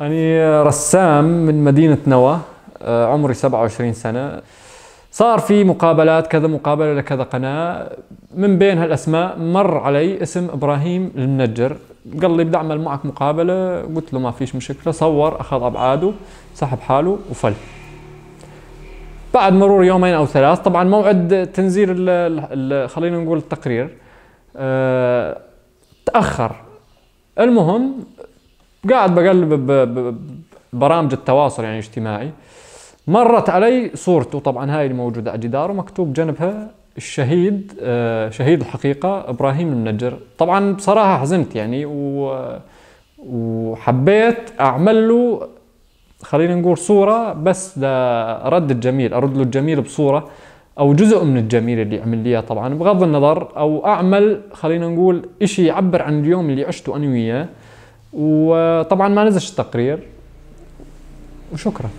أنا رسام من مدينة نوى آه، عمري 27 سنة صار في مقابلات كذا مقابلة لكذا قناة من بين هالأسماء مر علي اسم إبراهيم المنجر قال لي بدي أعمل معك مقابلة قلت له ما فيش مشكلة صور أخذ أبعاده سحب حاله وفل بعد مرور يومين أو ثلاث طبعا موعد تنزيل الـ الـ خلينا نقول التقرير أه تأخر المهم قاعد بقلب برامج التواصل يعني اجتماعي مرت علي صورته طبعا هاي الموجودة على الجدار ومكتوب جنبها الشهيد آه، شهيد الحقيقه ابراهيم النجر طبعا بصراحه حزنت يعني وحبيت اعمل له خلينا نقول صوره بس لرد الجميل ارد له الجميل بصوره او جزء من الجميل اللي عمل لي طبعا بغض النظر او اعمل خلينا نقول شيء يعبر عن اليوم اللي عشته انا وياه وطبعا ما نزلش التقرير وشكرا